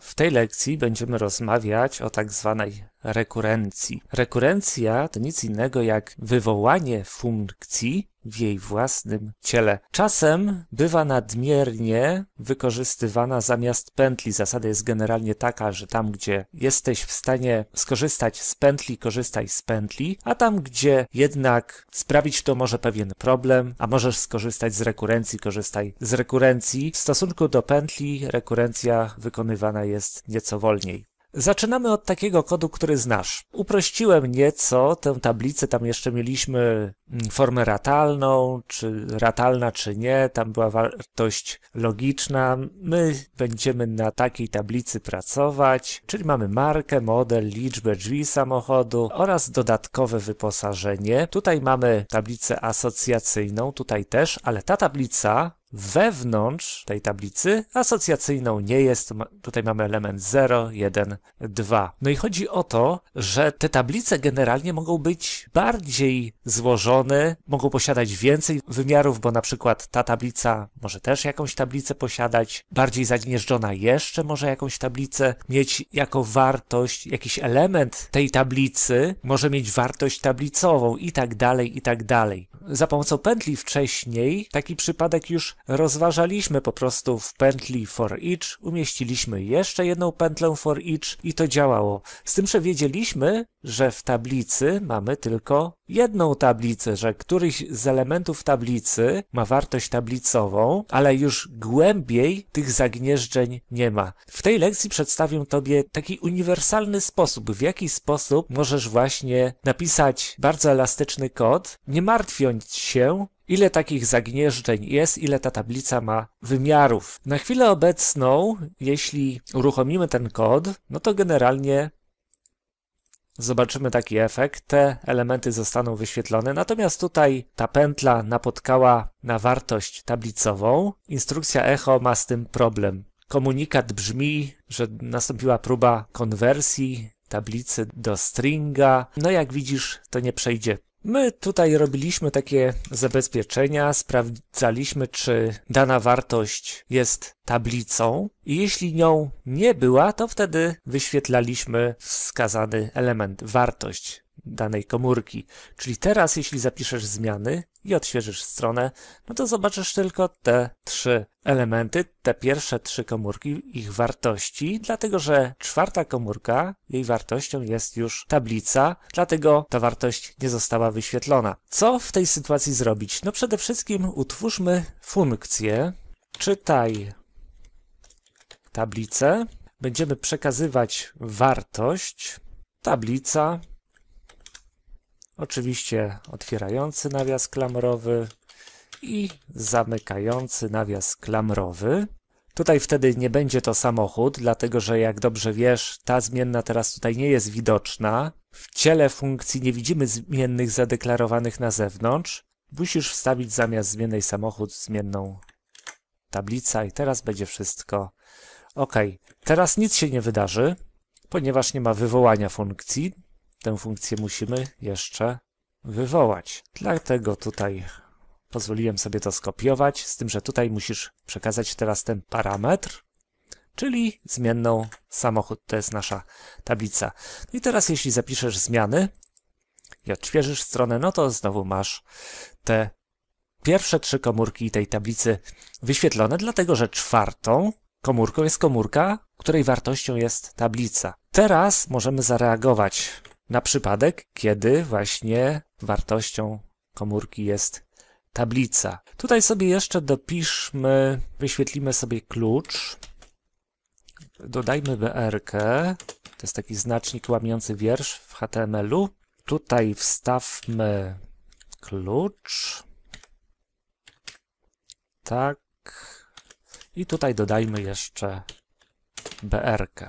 W tej lekcji będziemy rozmawiać o tak zwanej rekurencji. Rekurencja to nic innego jak wywołanie funkcji w jej własnym ciele. Czasem bywa nadmiernie wykorzystywana zamiast pętli. Zasada jest generalnie taka, że tam, gdzie jesteś w stanie skorzystać z pętli, korzystaj z pętli, a tam, gdzie jednak sprawić to może pewien problem, a możesz skorzystać z rekurencji, korzystaj z rekurencji. W stosunku do pętli rekurencja wykonywana jest nieco wolniej. Zaczynamy od takiego kodu, który znasz. Uprościłem nieco tę tablicę, tam jeszcze mieliśmy mm, formę ratalną, czy ratalna, czy nie, tam była wartość logiczna. My będziemy na takiej tablicy pracować, czyli mamy markę, model, liczbę drzwi samochodu oraz dodatkowe wyposażenie. Tutaj mamy tablicę asocjacyjną, tutaj też, ale ta tablica wewnątrz tej tablicy asocjacyjną nie jest. Tutaj mamy element 0, 1, 2. No i chodzi o to, że te tablice generalnie mogą być bardziej złożone, mogą posiadać więcej wymiarów, bo na przykład ta tablica może też jakąś tablicę posiadać, bardziej zagnieżdżona jeszcze może jakąś tablicę mieć jako wartość, jakiś element tej tablicy może mieć wartość tablicową i tak dalej, i tak dalej. Za pomocą pętli wcześniej taki przypadek już rozważaliśmy po prostu w pętli for each, umieściliśmy jeszcze jedną pętlę for each i to działało. Z tym, że wiedzieliśmy, że w tablicy mamy tylko jedną tablicę, że któryś z elementów tablicy ma wartość tablicową, ale już głębiej tych zagnieżdżeń nie ma. W tej lekcji przedstawię Tobie taki uniwersalny sposób, w jaki sposób możesz właśnie napisać bardzo elastyczny kod, nie martwiąc się, ile takich zagnieżdżeń jest, ile ta tablica ma wymiarów. Na chwilę obecną, jeśli uruchomimy ten kod, no to generalnie zobaczymy taki efekt. Te elementy zostaną wyświetlone, natomiast tutaj ta pętla napotkała na wartość tablicową. Instrukcja Echo ma z tym problem. Komunikat brzmi, że nastąpiła próba konwersji tablicy do stringa. No jak widzisz, to nie przejdzie My tutaj robiliśmy takie zabezpieczenia, sprawdzaliśmy, czy dana wartość jest tablicą i jeśli nią nie była, to wtedy wyświetlaliśmy wskazany element wartość danej komórki. Czyli teraz, jeśli zapiszesz zmiany i odświeżysz stronę, no to zobaczysz tylko te trzy elementy, te pierwsze trzy komórki, ich wartości, dlatego że czwarta komórka, jej wartością jest już tablica, dlatego ta wartość nie została wyświetlona. Co w tej sytuacji zrobić? No przede wszystkim utwórzmy funkcję czytaj tablicę. Będziemy przekazywać wartość tablica Oczywiście otwierający nawias klamrowy i zamykający nawias klamrowy. Tutaj wtedy nie będzie to samochód, dlatego że jak dobrze wiesz, ta zmienna teraz tutaj nie jest widoczna. W ciele funkcji nie widzimy zmiennych zadeklarowanych na zewnątrz. Musisz wstawić zamiast zmiennej samochód zmienną tablica i teraz będzie wszystko ok. Teraz nic się nie wydarzy, ponieważ nie ma wywołania funkcji. Tę funkcję musimy jeszcze wywołać. Dlatego tutaj pozwoliłem sobie to skopiować, z tym, że tutaj musisz przekazać teraz ten parametr, czyli zmienną samochód. To jest nasza tablica. No i teraz jeśli zapiszesz zmiany i odświeżysz stronę, no to znowu masz te pierwsze trzy komórki tej tablicy wyświetlone, dlatego że czwartą komórką jest komórka, której wartością jest tablica. Teraz możemy zareagować na przypadek, kiedy właśnie wartością komórki jest tablica. Tutaj sobie jeszcze dopiszmy, wyświetlimy sobie klucz, dodajmy BR-kę, to jest taki znacznik łamiący wiersz w HTML-u. Tutaj wstawmy klucz, tak, i tutaj dodajmy jeszcze BR-kę.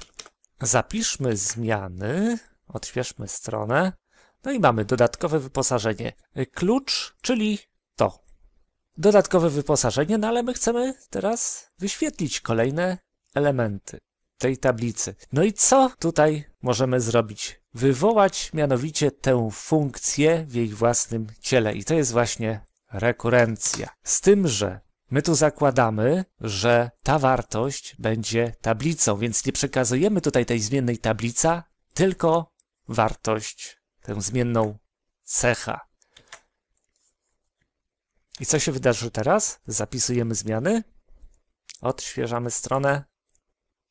Zapiszmy zmiany, Odświeżmy stronę. No i mamy dodatkowe wyposażenie. Klucz, czyli to. Dodatkowe wyposażenie, no ale my chcemy teraz wyświetlić kolejne elementy tej tablicy. No i co tutaj możemy zrobić? Wywołać mianowicie tę funkcję w jej własnym ciele. I to jest właśnie rekurencja. Z tym, że My tu zakładamy, że ta wartość będzie tablicą, więc nie przekazujemy tutaj tej zmiennej tablica, tylko wartość, tę zmienną cecha. I co się wydarzy teraz? Zapisujemy zmiany, odświeżamy stronę,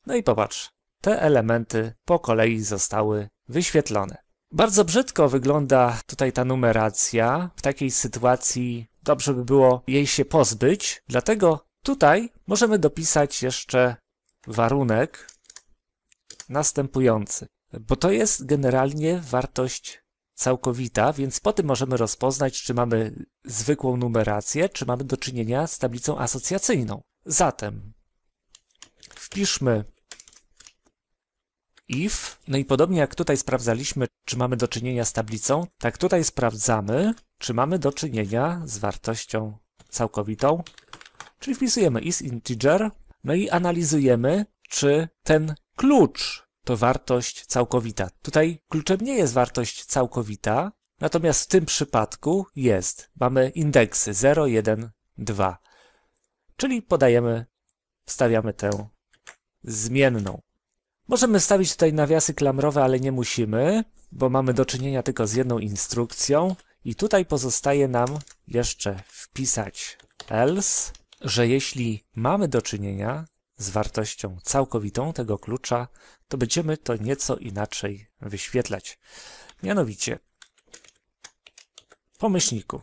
no i popatrz, te elementy po kolei zostały wyświetlone. Bardzo brzydko wygląda tutaj ta numeracja. W takiej sytuacji dobrze by było jej się pozbyć, dlatego tutaj możemy dopisać jeszcze warunek następujący bo to jest generalnie wartość całkowita, więc po tym możemy rozpoznać, czy mamy zwykłą numerację, czy mamy do czynienia z tablicą asocjacyjną. Zatem wpiszmy if, no i podobnie jak tutaj sprawdzaliśmy, czy mamy do czynienia z tablicą, tak tutaj sprawdzamy, czy mamy do czynienia z wartością całkowitą, czyli wpisujemy is integer, no i analizujemy, czy ten klucz to wartość całkowita. Tutaj kluczem nie jest wartość całkowita, natomiast w tym przypadku jest. Mamy indeksy 0, 1, 2. Czyli podajemy, wstawiamy tę zmienną. Możemy stawić tutaj nawiasy klamrowe, ale nie musimy, bo mamy do czynienia tylko z jedną instrukcją. I tutaj pozostaje nam jeszcze wpisać else, że jeśli mamy do czynienia z wartością całkowitą tego klucza, to będziemy to nieco inaczej wyświetlać. Mianowicie po myślniku.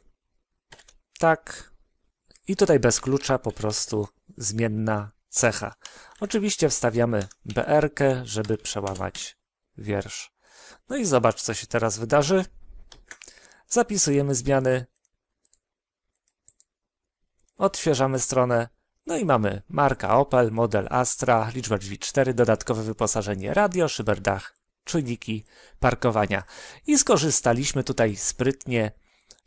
Tak. I tutaj bez klucza po prostu zmienna cecha. Oczywiście wstawiamy BR-kę, żeby przełamać wiersz. No i zobacz, co się teraz wydarzy. Zapisujemy zmiany. Odświeżamy stronę. No i mamy marka Opel, model Astra, liczba drzwi 4, dodatkowe wyposażenie radio, szyberdach, czujniki parkowania. I skorzystaliśmy tutaj sprytnie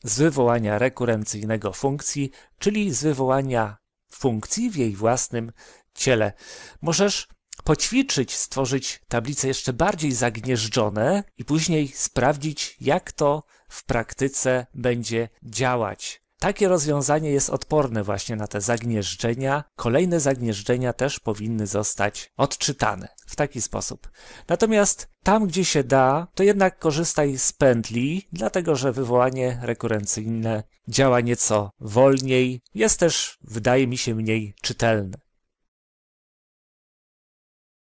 z wywołania rekurencyjnego funkcji, czyli z wywołania funkcji w jej własnym ciele. Możesz poćwiczyć, stworzyć tablice jeszcze bardziej zagnieżdżone i później sprawdzić, jak to w praktyce będzie działać. Takie rozwiązanie jest odporne właśnie na te zagnieżdżenia. Kolejne zagnieżdżenia też powinny zostać odczytane w taki sposób. Natomiast tam, gdzie się da, to jednak korzystaj z pętli, dlatego że wywołanie rekurencyjne działa nieco wolniej, jest też, wydaje mi się, mniej czytelne.